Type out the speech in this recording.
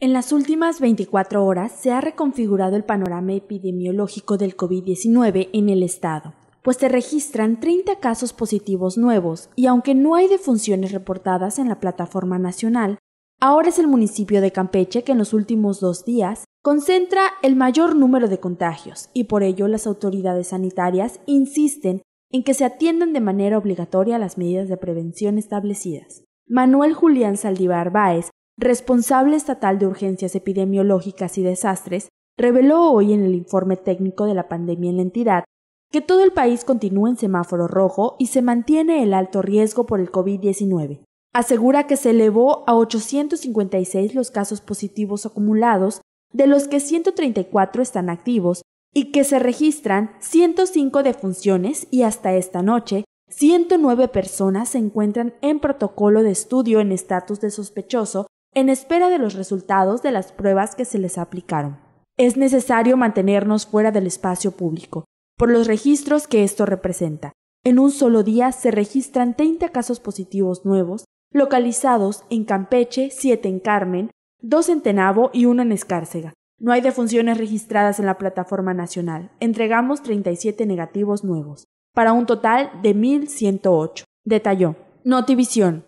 En las últimas 24 horas se ha reconfigurado el panorama epidemiológico del COVID-19 en el estado, pues se registran 30 casos positivos nuevos y aunque no hay defunciones reportadas en la plataforma nacional, ahora es el municipio de Campeche que en los últimos dos días concentra el mayor número de contagios y por ello las autoridades sanitarias insisten en que se atiendan de manera obligatoria las medidas de prevención establecidas. Manuel Julián Saldívar Báez, responsable estatal de urgencias epidemiológicas y desastres, reveló hoy en el informe técnico de la pandemia en la entidad que todo el país continúa en semáforo rojo y se mantiene el alto riesgo por el COVID-19. Asegura que se elevó a 856 los casos positivos acumulados, de los que 134 están activos, y que se registran 105 defunciones y hasta esta noche 109 personas se encuentran en protocolo de estudio en estatus de sospechoso en espera de los resultados de las pruebas que se les aplicaron. Es necesario mantenernos fuera del espacio público, por los registros que esto representa. En un solo día se registran 30 casos positivos nuevos, localizados en Campeche, 7 en Carmen, 2 en Tenabo y 1 en Escárcega. No hay defunciones registradas en la plataforma nacional. Entregamos 37 negativos nuevos, para un total de 1.108. Detalló. Notivisión.